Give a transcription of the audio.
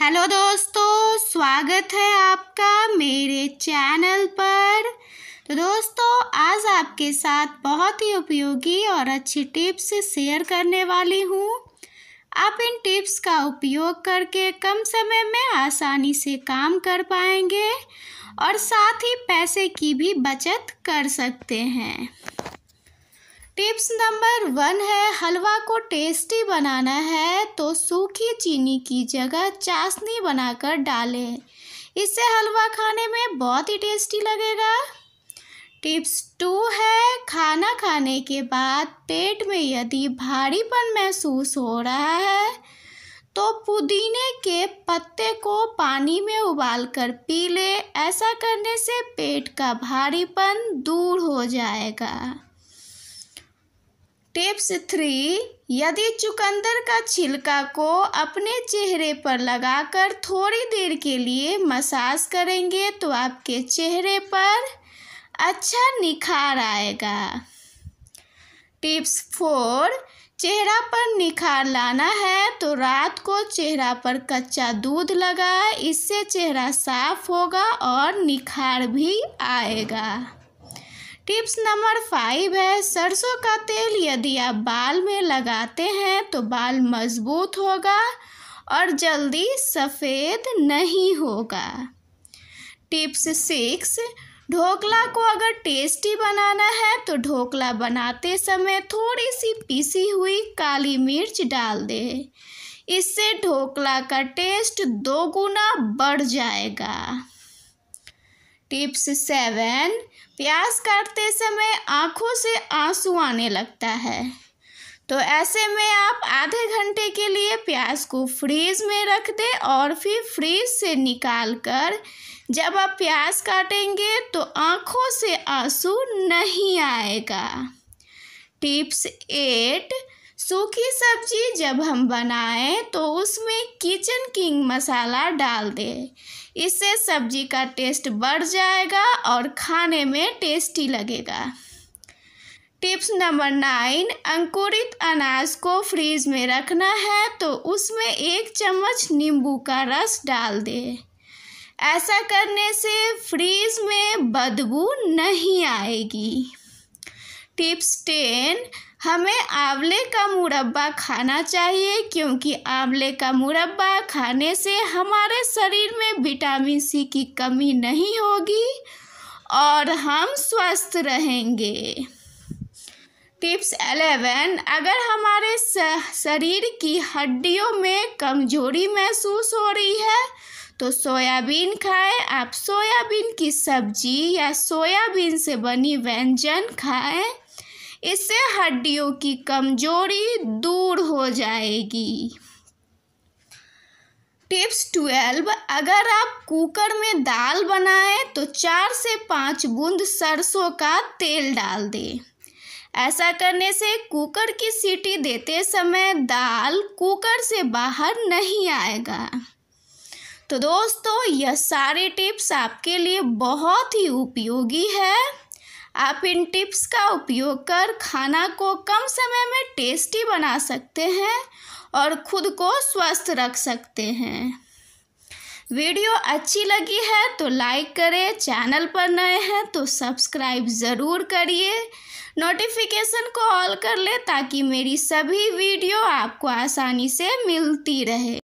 hello दोस्तों स्वागत है आपका मेरे चैनल पर तो दोस्तों आज आपके साथ बहुत ही उपयोगी और अच्छी टिप्स शेयर करने वाली हूँ आप इन टिप्स का उपयोग करके कम समय में आसानी से काम कर पाएंगे और साथ ही पैसे की भी बचत कर सकते हैं टिप्स नंबर वन है हलवा को टेस्टी बनाना है तो सूखी चीनी की जगह चाशनी बनाकर डालें इससे हलवा खाने में बहुत ही टेस्टी लगेगा टिप्स टू है खाना खाने के बाद पेट में यदि भारीपन महसूस हो रहा है तो पुदीने के पत्ते को पानी में उबालकर पी लें ऐसा करने से पेट का भारीपन दूर हो जाएगा टिप्स थ्री यदि चुकंदर का छिलका को अपने चेहरे पर लगाकर थोड़ी देर के लिए मसाज करेंगे तो आपके चेहरे पर अच्छा निखार आएगा टिप्स फोर चेहरा पर निखार लाना है तो रात को चेहरा पर कच्चा दूध लगाएं इससे चेहरा साफ होगा और निखार भी आएगा टिप्स नंबर फाइव है सरसों का तेल यदि आप बाल में लगाते हैं तो बाल मजबूत होगा और जल्दी सफ़ेद नहीं होगा टिप्स सिक्स ढोकला को अगर टेस्टी बनाना है तो ढोकला बनाते समय थोड़ी सी पीसी हुई काली मिर्च डाल दें इससे ढोकला का टेस्ट दो गुना बढ़ जाएगा टिप्स सेवन प्यास काटते समय आंखों से आंसू आने लगता है तो ऐसे में आप आधे घंटे के लिए प्याज को फ्रीज में रख दें और फिर फ्रीज से निकाल कर जब आप प्याज काटेंगे तो आँखों से आंसू नहीं आएगा टिप्स एट सूखी सब्जी जब हम बनाएं तो उसमें किचन किंग मसाला डाल दें इससे सब्जी का टेस्ट बढ़ जाएगा और खाने में टेस्टी लगेगा टिप्स नंबर नाइन अंकुरित अनाज को फ्रीज में रखना है तो उसमें एक चम्मच नींबू का रस डाल दें ऐसा करने से फ्रीज में बदबू नहीं आएगी टिप्स टेन हमें आंवले का मुरब्बा खाना चाहिए क्योंकि आंवले का मुरब्बा खाने से हमारे शरीर में विटामिन सी की कमी नहीं होगी और हम स्वस्थ रहेंगे टिप्स एलेवन अगर हमारे शरीर की हड्डियों में कमजोरी महसूस हो रही है तो सोयाबीन खाएं आप सोयाबीन की सब्जी या सोयाबीन से बनी व्यंजन खाएं इससे हड्डियों की कमजोरी दूर हो जाएगी टिप्स ट्वेल्व अगर आप कुकर में दाल बनाएं तो चार से पाँच बूंद सरसों का तेल डाल दें ऐसा करने से कुकर की सीटी देते समय दाल कुकर से बाहर नहीं आएगा तो दोस्तों यह सारे टिप्स आपके लिए बहुत ही उपयोगी है आप इन टिप्स का उपयोग कर खाना को कम समय में टेस्टी बना सकते हैं और खुद को स्वस्थ रख सकते हैं वीडियो अच्छी लगी है तो लाइक करें चैनल पर नए हैं तो सब्सक्राइब ज़रूर करिए नोटिफिकेशन को ऑल कर ले ताकि मेरी सभी वीडियो आपको आसानी से मिलती रहे